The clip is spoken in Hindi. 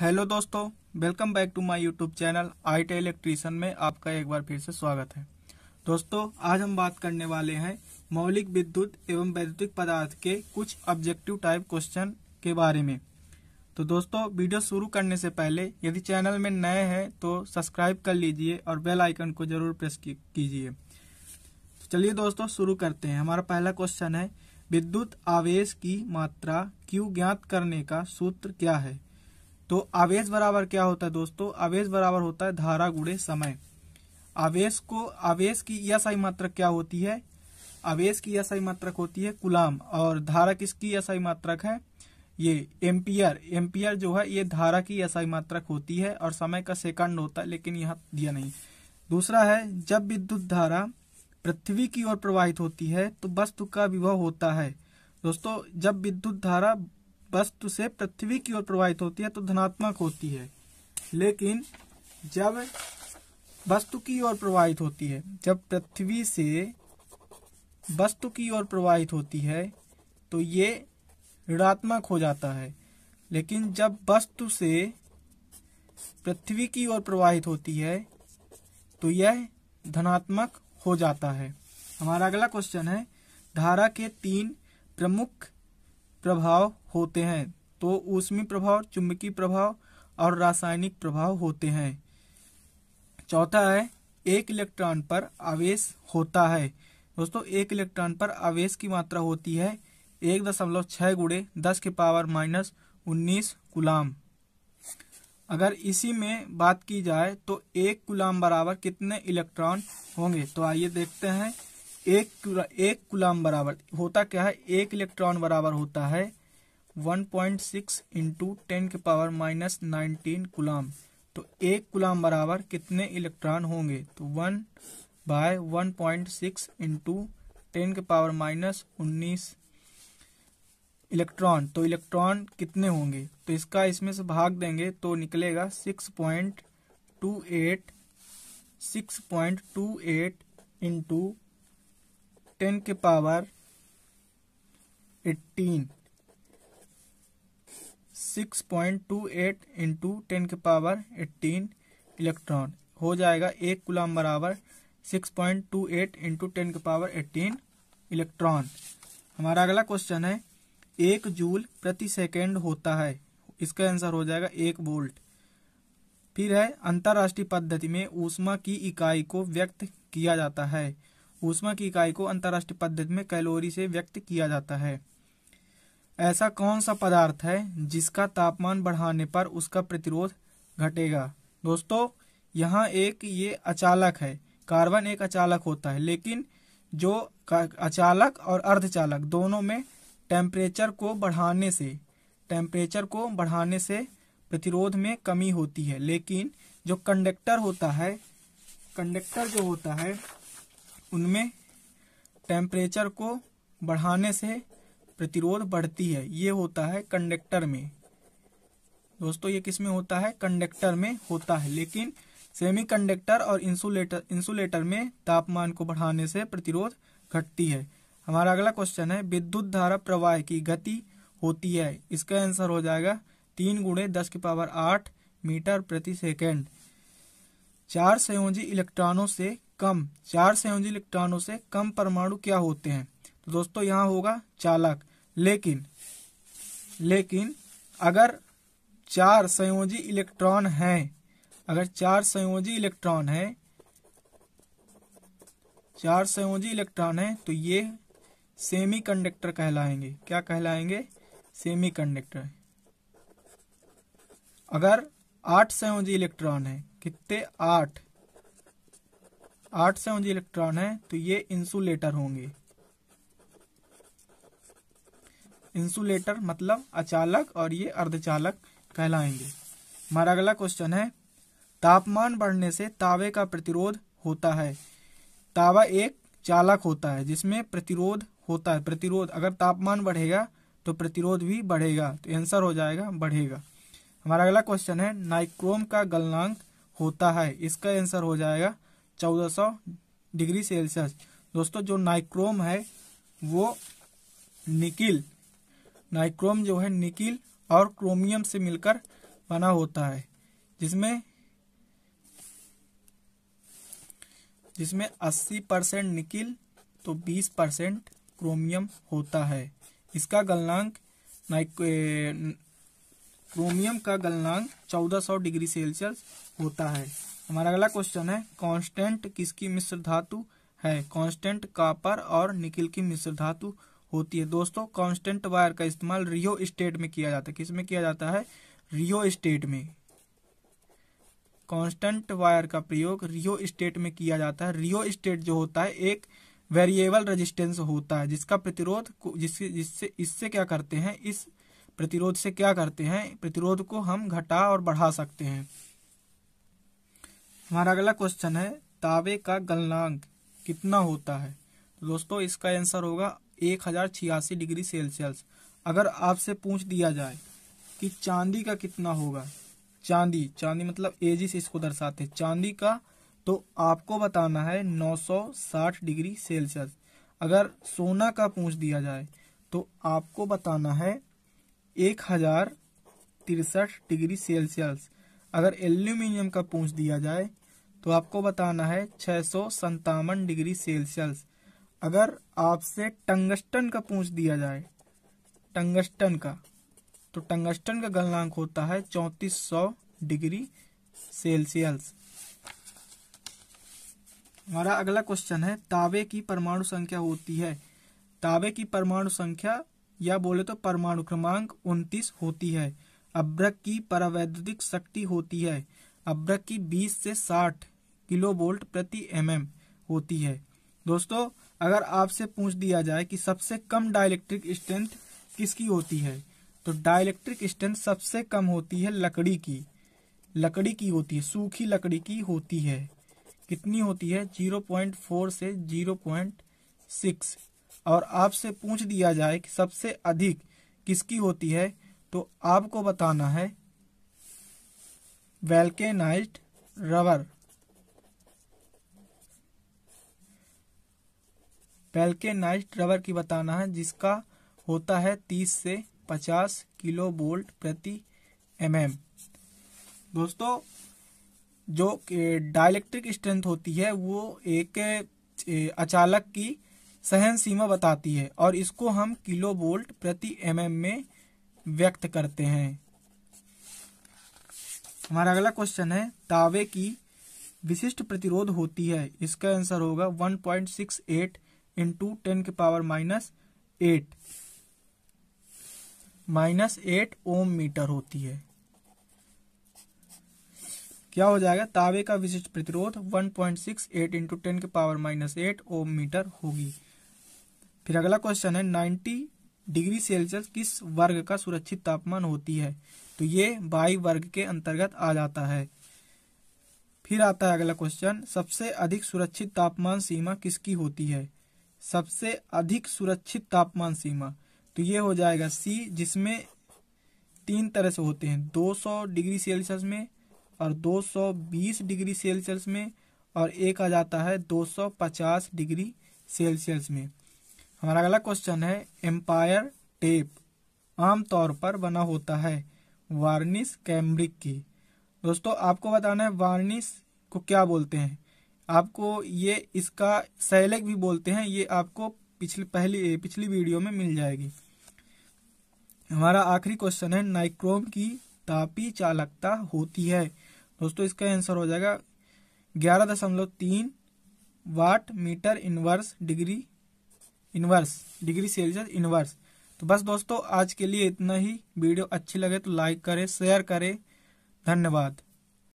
हेलो दोस्तों welcome back to my YouTube channel I T electrician में आपका एक बार फिर से स्वागत है दोस्तों आज हम बात करने वाले हैं मौलिक विद्युत एवं वैद्युतिक पदार्थ के कुछ ऑब्जेक्टिव टाइप क्वेश्चन के बारे में तो दोस्तों वीडियो शुरू करने से पहले यदि चैनल में नए हैं तो सब्सक्राइब कर लीजिए और बेल आइकन को जरूर प्रेस कीजिए तो चलिए दोस्तों शुरू करते हैं हमारा पहला क्वेश्चन है विद्युत आवेश की मात्रा क्यू ज्ञात करने का सूत्र क्या है तो आवेश बराबर क्या होता है दोस्तों आवेश बराबर होता है धारा गुड़े समय आवेश को आवेश की ईएसआई मात्रक क्या होती है आवेश की ईएसआई मात्रक होती है कुलाम और धारा किसकी ईएसआई मात्रक है ये एम्पियर एम्पियर जो है ये धारा की ईएसआई मात्रक होती है और समय का सेकंड होता है लेकिन यहाँ दिया नहीं दूसरा है जब विद्युत धारा पृथ्वी की ओर प्रवाहित होती है तो वस्तु का विभव होता है दोस्तों जब विद्युत धारा वस्तु से पृथ्वी की ओर प्रवाहित होती है तो धनात्मक होती है लेकिन जब वस्तु की ओर प्रवाहित होती है जब पृथ्वी से वस्तु की ओर प्रवाहित होती है तो ये ऋणात्मक हो जाता है लेकिन जब वस्तु से पृथ्वी की ओर प्रवाहित होती है तो यह धनात्मक हो जाता है हमारा अगला क्वेश्चन है धारा के तीन प्रमुख प्रभाव होते हैं तो ऊष्मी प्रभाव चुंबकीय प्रभाव और रासायनिक प्रभाव होते हैं चौथा है एक इलेक्ट्रॉन पर आवेश होता है दोस्तों एक इलेक्ट्रॉन पर आवेश की मात्रा होती है एक दशमलव छह गुड़े दस के पावर माइनस उन्नीस गुलाम अगर इसी में बात की जाए तो एक गुलाम बराबर कितने इलेक्ट्रॉन होंगे तो आइए देखते हैं एक एक कुलाम बराबर होता क्या है एक इलेक्ट्रॉन बराबर होता है 1.6 पॉइंट सिक्स इंटू टेन के पावर माइनस नाइनटीन कुलाम तो एक कुलाम बराबर कितने इलेक्ट्रॉन होंगे तो one by one point six into ten के पावर माइनस उन्नीस इलेक्ट्रॉन तो इलेक्ट्रॉन कितने होंगे तो इसका इसमें से भाग देंगे तो निकलेगा six point two eight six point two eight into ten के power eighteen six point two eight into ten के पावर एट्टीन इलेक्ट्रॉन हो जाएगा एक गुलाम बराबर six point two eight into ten के पावर एट्टीन इलेक्ट्रॉन हमारा अगला क्वेश्चन है एक जूल प्रति सेकेंड होता है इसका आंसर हो जाएगा एक वोल्ट फिर है अंतर्राष्ट्रीय पद्धति में ऊष्मा की इकाई को व्यक्त किया जाता है ऊष्मा की इकाई को अंतर्राष्ट्रीय पद्धति में कैलोरी से व्यक्त किया जाता है ऐसा कौन सा पदार्थ है जिसका तापमान बढ़ाने पर उसका प्रतिरोध घटेगा दोस्तों यहाँ एक ये अचालक है कार्बन एक अचालक होता है लेकिन जो अचालक और अर्धचालक दोनों में टेम्परेचर को बढ़ाने से टेम्परेचर को बढ़ाने से प्रतिरोध में कमी होती है लेकिन जो कंडक्टर होता है कंडक्टर जो होता है उनमें टेम्परेचर को बढ़ाने से प्रतिरोध बढ़ती है ये होता है कंडक्टर में दोस्तों ये किस में होता है कंडक्टर में होता है लेकिन सेमीकंडक्टर और इंसुलेटर इंसुलेटर में तापमान को बढ़ाने से प्रतिरोध घटती है हमारा अगला क्वेश्चन है विद्युत धारा प्रवाह की गति होती है इसका आंसर हो जाएगा तीन गुणे दस की पावर आठ मीटर प्रति सेकेंड चार संयोजी इलेक्ट्रॉनों से कम चार संयोजी इलेक्ट्रॉनों से कम परमाणु क्या होते हैं तो दोस्तों यहाँ होगा चालक लेकिन लेकिन अगर चार संयोजी इलेक्ट्रॉन हैं अगर चार संयोजी इलेक्ट्रॉन है चार संयोजी इलेक्ट्रॉन है तो ये सेमीकंडक्टर कहलाएंगे क्या कहलाएंगे सेमीकंडक्टर अगर आठ संयोजी इलेक्ट्रॉन है कितने आठ आठ से इलेक्ट्रॉन है तो ये इंसुलेटर होंगे इंसुलेटर मतलब अचालक और ये अर्धचालक कहलाएंगे हमारा अगला क्वेश्चन है तापमान बढ़ने से तावे का प्रतिरोध होता है तावा एक चालक होता है जिसमें प्रतिरोध होता है प्रतिरोध अगर तापमान बढ़ेगा तो प्रतिरोध भी बढ़ेगा तो आंसर हो जाएगा बढ़ेगा हमारा अगला क्वेश्चन है नाइक्रोम का गलनांक होता है इसका आंसर हो जाएगा चौदह डिग्री सेल्सियस दोस्तों जो नाइक्रोम है वो निकिल नाइक्रोम जो है निकिल और क्रोमियम से मिलकर बना होता है जिसमें जिसमें 80 परसेंट निकिल तो 20 परसेंट क्रोमियम होता है इसका गलनांक क्रोमियम का गलनांक 1400 डिग्री सेल्सियस होता है हमारा अगला क्वेश्चन है कांस्टेंट किसकी मिश्र धातु है कांस्टेंट कापर और निकिल की मिश्र धातु होती है दोस्तों कांस्टेंट वायर का इस्तेमाल रियो स्टेट में किया जाता है किसमें किया जाता है रियो स्टेट में कांस्टेंट वायर का प्रयोग रियो स्टेट में किया जाता है रियो स्टेट जो होता है एक वेरिएबल रेजिस्टेंस होता है जिसका प्रतिरोध जिससे जिससे इससे क्या करते हैं इस प्रतिरोध से क्या करते हैं प्रतिरोध को हम घटा और बढ़ा सकते हैं हमारा अगला क्वेश्चन है तावे का गलनांक कितना होता है तो दोस्तों इसका आंसर होगा एक हजार छियासी डिग्री सेल्सियस अगर आपसे पूछ दिया जाए कि चांदी का कितना होगा चांदी चांदी मतलब एजिस इसको दर्शाते हैं चांदी का तो आपको बताना है 960 डिग्री सेल्सियस अगर सोना का पूछ दिया जाए तो आपको बताना है एक हजार तिरसठ डिग्री सेल्सियस अगर एल्यूमिनियम का पूछ दिया जाए तो आपको बताना है छह सौ संतावन डिग्री सेल्सियस अगर आपसे टंगस्टन का पूछ दिया जाए टंगस्टन का तो टंगस्टन का गलनांक होता है चौंतीस सौ डिग्री सेल्सियस हमारा अगला क्वेश्चन है तावे की परमाणु संख्या होती है तावे की परमाणु संख्या या बोले तो परमाणु क्रमांक उन्तीस होती है अभ्रक की परावैद्युतिक शक्ति होती है अभ्रक की बीस से साठ किलो वोल्ट प्रति एम mm होती है दोस्तों अगर आपसे पूछ दिया जाए कि सबसे कम डायलैक्ट्रिक स्ट्रेंथ किसकी होती है तो डायलैक्ट्रिक स्ट्रेंथ सबसे कम होती है लकड़ी की लकड़ी की होती है सूखी लकड़ी की होती है कितनी होती है 0.4 से 0.6 और आपसे पूछ दिया जाए कि सबसे अधिक किसकी होती है तो आपको बताना है वेल्केनाइज्ड रबर वेल्केनाइज्ड रबर की बताना है जिसका होता है तीस से पचास किलो बोल्ट प्रति एम एम दोस्तों जो डायलैक्ट्रिक स्ट्रेंथ होती है वो एक अचालक की सहन सीमा बताती है और इसको हम किलो बोल्ट प्रति एम में व्यक्त करते हैं हमारा अगला क्वेश्चन है तावे की विशिष्ट प्रतिरोध होती है इसका आंसर होगा 1.68 इंटू टेन के power minus eight minus eight ohm metre होती है क्या हो जाएगा तावे का विशिष्ट प्रतिरोध 1.68 point six eight into ten के power minus eight ohm metre होगी फिर अगला क्वेश्चन है 90 डिग्री सेल्सियस किस वर्ग का सुरक्षित तापमान होती है तो ये बाई वर्ग के अंतर्गत आ जाता है फिर आता है अगला क्वेश्चन सबसे अधिक सुरक्षित तापमान सीमा किसकी होती है सबसे अधिक सुरक्षित तापमान सीमा तो ये हो जाएगा सी जिसमें तीन तरह से होते हैं 200 डिग्री सेल्सियस में और 220 डिग्री सेल्सियस में और एक आ जाता है 250 डिग्री सेल्सियस में हमारा अगला क्वेश्चन है एम्पायर टेप आमतौर पर बना होता है वार्निश कैम्ब्रिक की दोस्तों आपको बताना है वार्निश को क्या बोलते हैं आपको ये इसका सैलेक भी बोलते हैं ये आपको पिछली पहली पिछली वीडियो में मिल जाएगी हमारा आखिरी क्वेश्चन है नाइक्रोम की तापी चालकता होती है दोस्तों इसका आंसर हो जाएगा ग्यारह दशमलव तीन watt metre inverse degree inverse degree Celsius inverse तो बस दोस्तों आज के लिए इतना ही वीडियो अच्छी लगे तो लाइक करें शेयर करें धन्यवाद